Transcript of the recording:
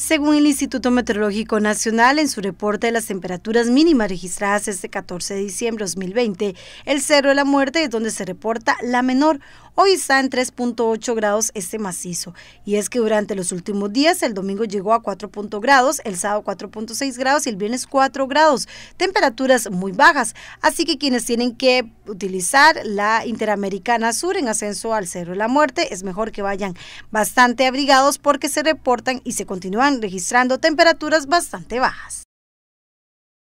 Según el Instituto Meteorológico Nacional, en su reporte de las temperaturas mínimas registradas este 14 de diciembre 2020, el Cerro de la Muerte es donde se reporta la menor. Hoy está en 3.8 grados este macizo. Y es que durante los últimos días, el domingo llegó a 4. grados, el sábado 4.6 grados y el viernes 4 grados. Temperaturas muy bajas. Así que quienes tienen que utilizar la Interamericana Sur en ascenso al Cerro de la Muerte, es mejor que vayan bastante abrigados porque se reportan y se continúan registrando temperaturas bastante bajas.